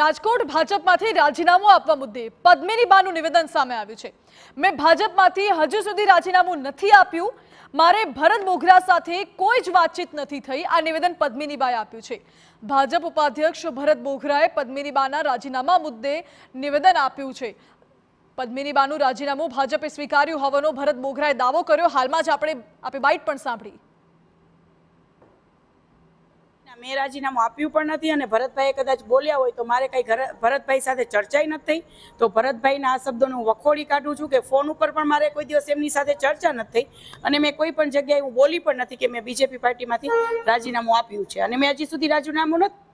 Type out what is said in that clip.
રાજકોટ ભાજપમાંથી રાજીનામું આપવા મુદ્દે પદ્મિની બાનું નિવેદન સામે આવ્યું છે મેં ભાજપમાંથી હજુ સુધી રાજીનામું નથી આપ્યું મારે ભરત મોઘરા સાથે કોઈ જ વાતચીત નથી થઈ આ નિવેદન પદ્મિનીબાએ આપ્યું છે ભાજપ ઉપાધ્યક્ષ ભરત મોઘરાએ પદ્મિનીબાના રાજીનામા મુદ્દે નિવેદન આપ્યું છે પદ્મિનીબાનું રાજીનામું ભાજપે સ્વીકાર્યું હોવાનો ભરત મોઘરાએ દાવો કર્યો હાલમાં જ આપણે આપણે બાઇટ પણ સાંભળી મેં રાજીનામું આપ્યું પણ નથી અને ભરતભાઈએ કદાચ બોલ્યા હોય તો મારે કંઈ ભરતભાઈ સાથે ચર્ચાઈ નથી થઈ તો ભરતભાઈના આ શબ્દોનું વખોડી કાઢું છું કે ફોન ઉપર પણ મારે કોઈ દિવસ એમની સાથે ચર્ચા નથી થઈ અને મેં કોઈ પણ જગ્યાએ હું બોલી પણ નથી કે મેં બીજેપી પાર્ટીમાંથી રાજીનામું આપ્યું છે અને મેં હજી સુધી રાજીનામું નથી